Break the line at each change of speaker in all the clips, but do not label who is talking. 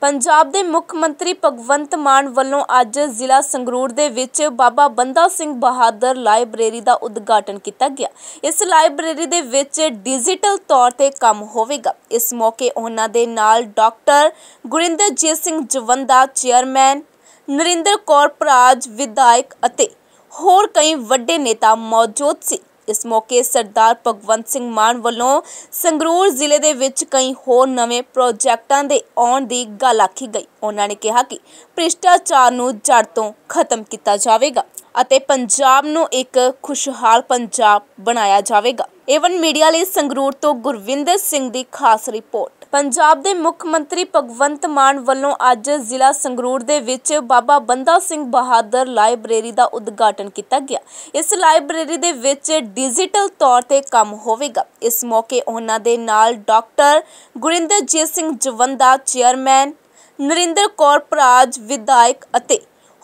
ਪੰਜਾਬ ਦੇ ਮੁੱਖ ਮੰਤਰੀ ਭਗਵੰਤ ਮਾਨ ਵੱਲੋਂ ਅੱਜ ਜ਼ਿਲ੍ਹਾ ਸੰਗਰੂਰ ਦੇ ਵਿੱਚ ਬਾਬਾ ਬੰਦਾ ਸਿੰਘ ਬਹਾਦਰ ਲਾਇਬ੍ਰੇਰੀ ਦਾ ਉਦਘਾਟਨ ਕੀਤਾ ਗਿਆ ਇਸ ਲਾਇਬ੍ਰੇਰੀ ਦੇ ਵਿੱਚ ਡਿਜੀਟਲ ਤੌਰ ਤੇ ਕੰਮ ਹੋਵੇਗਾ ਇਸ ਮੌਕੇ ਉਹਨਾਂ ਦੇ ਨਾਲ ਡਾਕਟਰ ਗੁਰਿੰਦਰਜੀਤ ਸਿੰਘ ਜਵੰਦਾ ਚੇਅਰਮੈਨ ਨਰਿੰਦਰ ਕੌਰ ਪ੍ਰਾਜ ਵਿਧਾਇਕ ਅਤੇ ਹੋਰ ਕਈ ਵੱਡੇ ਨੇਤਾ ਮੌਜੂਦ ਸੀ ਇਸ ਮੌਕੇ ਸਰਦਾਰ ਭਗਵੰਤ ਸਿੰਘ ਮਾਨ ਵੱਲੋਂ ਸੰਗਰੂਰ ਜ਼ਿਲ੍ਹੇ ਦੇ ਵਿੱਚ ਕਈ ਹੋਰ ਨਵੇਂ ਪ੍ਰੋਜੈਕਟਾਂ ਦੇ ਆਉਣ ਦੀ ਗੱਲ ਆਖੀ ਗਈ ਉਹਨਾਂ ਨੇ ਕਿਹਾ ਕਿ ਭ੍ਰਿਸ਼ਟਾਚਾਰ ਨੂੰ ਜੜ ਤੋਂ ਖਤਮ ਕੀਤਾ ਜਾਵੇਗਾ ਅਤੇ ਪੰਜਾਬ ਨੂੰ ਇੱਕ ਖੁਸ਼ਹਾਲ ਪੰਜਾਬ ਬਣਾਇਆ ਜਾਵੇਗਾ ਏਵਨ ਮੀਡੀਆ ਲਈ ਸੰਗਰੂਰ ਤੋਂ ਗੁਰਵਿੰਦਰ ਸਿੰਘ ਦੀ ਖਾਸ ਰਿਪੋਰਟ ਪੰਜਾਬ ਦੇ ਮੁੱਖ ਮੰਤਰੀ ਭਗਵੰਤ ਮਾਨ ਵੱਲੋਂ ਅੱਜ ਜ਼ਿਲ੍ਹਾ ਸੰਗਰੂਰ ਦੇ ਵਿੱਚ ਬਾਬਾ ਬੰਦਾ ਸਿੰਘ ਬਹਾਦਰ ਲਾਇਬ੍ਰੇਰੀ ਦਾ ਉਦਘਾਟਨ ਕੀਤਾ ਗਿਆ ਇਸ ਲਾਇਬ੍ਰੇਰੀ ਦੇ ਵਿੱਚ ਡਿਜੀਟਲ ਤੌਰ ਤੇ ਕੰਮ ਹੋਵੇਗਾ ਇਸ ਮੌਕੇ ਉਹਨਾਂ ਦੇ ਨਾਲ ਡਾਕਟਰ ਗੁਰਿੰਦਰਜੀਤ ਸਿੰਘ ਜਵੰਦਾ ਚੇਅਰਮੈਨ ਨਰਿੰਦਰ ਕੌਰ ਪ੍ਰਾਜ ਵਿਧਾਇਕ ਅਤੇ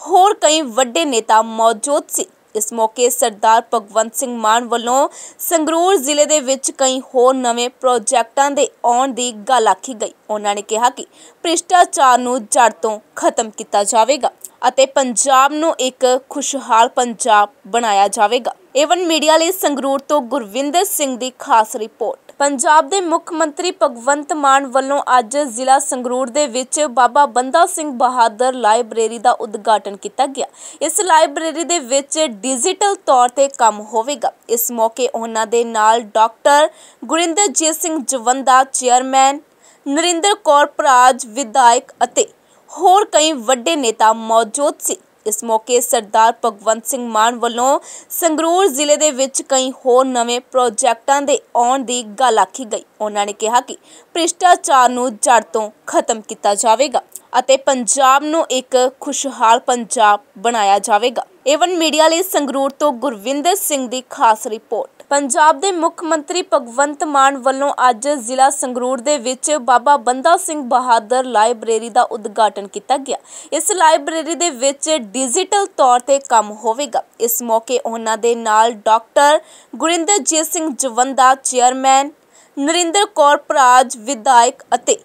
ਹੋਰ ਕਈ ਵੱਡੇ ਨੇਤਾ ਮੌਜੂਦ ਸੀ ਇਸ ਮੌਕੇ ਸਰਦਾਰ ਭਗਵੰਤ ਸਿੰਘ ਮਾਨ ਵੱਲੋਂ ਸੰਗਰੂਰ ਜ਼ਿਲ੍ਹੇ ਦੇ ਵਿੱਚ ਕਈ ਹੋਰ ਨਵੇਂ ਪ੍ਰੋਜੈਕਟਾਂ ਦੇ ਆਉਣ ਦੀ ਗੱਲ ਆਖੀ ਗਈ ਉਹਨਾਂ ਨੇ ਕਿਹਾ ਕਿ ਭ੍ਰਿਸ਼ਟਾਚਾਰ ਨੂੰ ਜੜ ਤੋਂ ਖਤਮ ਕੀਤਾ ਜਾਵੇਗਾ ਅਤੇ ਪੰਜਾਬ ਨੂੰ ਇੱਕ ਖੁਸ਼ਹਾਲ ਪੰਜਾਬ ਬਣਾਇਆ ਜਾਵੇਗਾ ਏਵਨ ਮੀਡੀਆ ਲਈ ਸੰਗਰੂਰ ਤੋਂ ਗੁਰਵਿੰਦਰ ਸਿੰਘ ਦੀ ਖਾਸ ਰਿਪੋਰਟ ਪੰਜਾਬ ਦੇ ਮੁੱਖ ਮੰਤਰੀ ਭਗਵੰਤ ਮਾਨ ਵੱਲੋਂ ਅੱਜ ਜ਼ਿਲ੍ਹਾ ਸੰਗਰੂਰ ਦੇ ਵਿੱਚ ਬਾਬਾ ਬੰਦਾ ਸਿੰਘ ਬਹਾਦਰ ਲਾਇਬ੍ਰੇਰੀ ਦਾ ਉਦਘਾਟਨ ਕੀਤਾ ਗਿਆ ਇਸ ਲਾਇਬ੍ਰੇਰੀ ਦੇ ਵਿੱਚ ਡਿਜੀਟਲ ਤੌਰ ਤੇ ਕੰਮ ਹੋਵੇਗਾ ਇਸ ਮੌਕੇ ਉਹਨਾਂ ਦੇ ਨਾਲ ਡਾਕਟਰ ਗੁਰਿੰਦਰਜੀਤ ਸਿੰਘ ਜਵੰਦਾ ਚੇਅਰਮੈਨ ਨਰਿੰਦਰ ਕੌਰ ਪ੍ਰਾਜ ਵਿਧਾਇਕ ਅਤੇ ਹੋਰ ਕਈ ਵੱਡੇ ਨੇਤਾ ਮੌਜੂਦ ਸੀ ਇਸ ਮੌਕੇ ਸਰਦਾਰ ਭਗਵੰਤ ਸਿੰਘ ਮਾਨ ਵੱਲੋਂ ਸੰਗਰੂਰ ਜ਼ਿਲ੍ਹੇ ਦੇ ਵਿੱਚ ਕਈ ਹੋਰ ਨਵੇਂ ਪ੍ਰੋਜੈਕਟਾਂ ਦੇ ਆਉਣ ਦੀ ਗੱਲ ਆਖੀ ਗਈ ਉਹਨਾਂ ਨੇ ਕਿਹਾ ਕਿ ਭ੍ਰਿਸ਼ਟਾਚਾਰ ਨੂੰ ਜੜ ਤੋਂ ਖਤਮ ਕੀਤਾ ਜਾਵੇਗਾ ਅਤੇ ਪੰਜਾਬ ਨੂੰ ਇੱਕ ਖੁਸ਼ਹਾਲ ਪੰਜਾਬ ਬਣਾਇਆ ਜਾਵੇਗਾ ਏਵਨ ਮੀਡੀਆ ਲਈ ਸੰਗਰੂਰ ਤੋਂ ਗੁਰਵਿੰਦਰ ਸਿੰਘ ਦੀ ਖਾਸ ਰਿਪੋਰਟ ਪੰਜਾਬ ਦੇ ਮੁੱਖ ਮੰਤਰੀ ਭਗਵੰਤ ਮਾਨ ਵੱਲੋਂ ਅੱਜ ਜ਼ਿਲ੍ਹਾ ਸੰਗਰੂਰ ਦੇ ਵਿੱਚ ਬਾਬਾ ਬੰਦਾ ਸਿੰਘ ਬਹਾਦਰ ਲਾਇਬ੍ਰੇਰੀ ਦਾ ਉਦਘਾਟਨ ਕੀਤਾ ਗਿਆ ਇਸ ਲਾਇਬ੍ਰੇਰੀ ਦੇ ਵਿੱਚ ਡਿਜੀਟਲ ਤੌਰ ਤੇ ਕੰਮ ਹੋਵੇਗਾ ਇਸ ਮੌਕੇ ਉਹਨਾਂ ਦੇ ਨਾਲ ਡਾਕਟਰ ਗੁਰਿੰਦਰਜੀਤ ਸਿੰਘ ਜਵੰਦਾ ਚੇਅਰਮੈਨ ਨਰਿੰਦਰ ਕੌਰ ਪ੍ਰਾਜ ਵਿਧਾਇਕ ਅਤੇ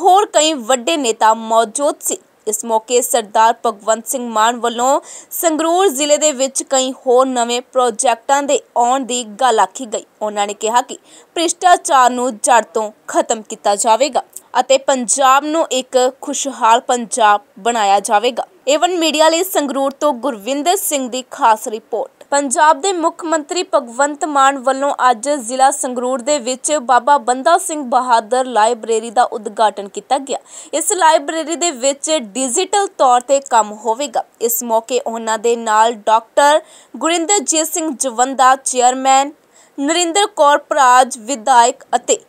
ਹੋਰ ਕਈ ਵੱਡੇ ਨੇਤਾ ਮੌਜੂਦ ਸੀ ਇਸ ਮੌਕੇ ਸਰਦਾਰ ਭਗਵੰਤ ਸਿੰਘ ਮਾਨ ਵੱਲੋਂ ਸੰਗਰੂਰ ਜ਼ਿਲ੍ਹੇ ਦੇ ਵਿੱਚ ਕਈ ਹੋਰ ਨਵੇਂ ਪ੍ਰੋਜੈਕਟਾਂ ਦੇ ਆਉਣ ਦੀ ਗੱਲ ਆਖੀ ਗਈ ਉਹਨਾਂ ਨੇ ਕਿਹਾ ਕਿ ਭ੍ਰਿਸ਼ਟਾਚਾਰ ਨੂੰ ਜੜ ਤੋਂ ਖਤਮ ਕੀਤਾ ਜਾਵੇਗਾ ਅਤੇ ਪੰਜਾਬ ਨੂੰ ਇੱਕ ਖੁਸ਼ਹਾਲ ਪੰਜਾਬ ਬਣਾਇਆ ਜਾਵੇਗਾ ਏਵਨ ਮੀਡੀਆ ਲਈ ਸੰਗਰੂਰ ਤੋਂ ਗੁਰਵਿੰਦਰ ਸਿੰਘ ਦੀ ਖਾਸ ਰਿਪੋਰਟ ਪੰਜਾਬ ਦੇ ਮੁੱਖ ਮੰਤਰੀ ਭਗਵੰਤ ਮਾਨ ਵੱਲੋਂ ਅੱਜ ਜ਼ਿਲ੍ਹਾ ਸੰਗਰੂਰ ਦੇ ਵਿੱਚ ਬਾਬਾ ਬੰਦਾ ਸਿੰਘ ਬਹਾਦਰ ਲਾਇਬ੍ਰੇਰੀ ਦਾ ਉਦਘਾਟਨ ਕੀਤਾ ਗਿਆ ਇਸ ਲਾਇਬ੍ਰੇਰੀ ਦੇ ਵਿੱਚ ਡਿਜੀਟਲ ਤੌਰ ਤੇ ਕੰਮ ਹੋਵੇਗਾ ਇਸ ਮੌਕੇ ਉਹਨਾਂ ਦੇ ਨਾਲ ਡਾਕਟਰ ਗੁਰਿੰਦਰਜੀਤ ਸਿੰਘ ਜਵੰਦਾ ਚੇਅਰਮੈਨ ਨਰਿੰਦਰ ਕੌਰ ਪ੍ਰਾਜ ਵਿਧਾਇਕ ਅਤੇ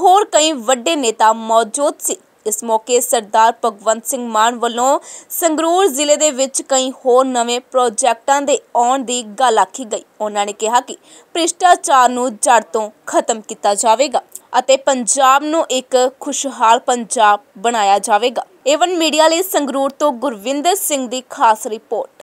ਹੋਰ ਕਈ ਵੱਡੇ ਨੇਤਾ ਮੌਜੂਦ ਸੀ ਇਸ ਮੌਕੇ ਸਰਦਾਰ ਭਗਵੰਤ ਸਿੰਘ ਮਾਨ ਵੱਲੋਂ ਸੰਗਰੂਰ ਜ਼ਿਲ੍ਹੇ ਦੇ ਵਿੱਚ ਕਈ ਹੋਰ ਨਵੇਂ ਪ੍ਰੋਜੈਕਟਾਂ ਦੇ ਆਉਣ ਦੀ ਗੱਲ ਆਖੀ ਗਈ ਉਹਨਾਂ ਨੇ ਕਿਹਾ ਕਿ ਭ੍ਰਿਸ਼ਟਾਚਾਰ ਨੂੰ ਜੜ ਤੋਂ ਖਤਮ ਕੀਤਾ ਜਾਵੇਗਾ ਅਤੇ ਪੰਜਾਬ ਨੂੰ ਇੱਕ ਖੁਸ਼ਹਾਲ ਪੰਜਾਬ ਬਣਾਇਆ ਜਾਵੇਗਾ ਏਵਨ ਮੀਡੀਆ ਲਈ ਸੰਗਰੂਰ ਤੋਂ ਗੁਰਵਿੰਦਰ ਸਿੰਘ ਦੀ ਖਾਸ ਰਿਪੋਰਟ